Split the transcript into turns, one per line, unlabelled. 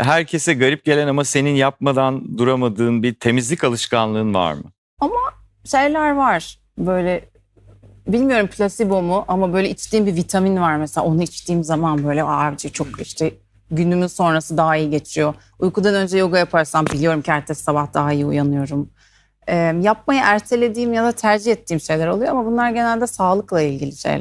herkese garip gelen ama senin yapmadan duramadığın bir temizlik alışkanlığın var mı? Ama
şeyler var böyle bilmiyorum plasebo mu ama böyle içtiğim bir vitamin var mesela onu içtiğim zaman böyle abici şey çok işte günümün sonrası daha iyi geçiyor. Uykudan önce yoga yaparsam biliyorum ki ertesi sabah daha iyi uyanıyorum. Ee, yapmayı ertelediğim ya da tercih ettiğim şeyler oluyor ama bunlar genelde sağlıkla ilgili şeyler.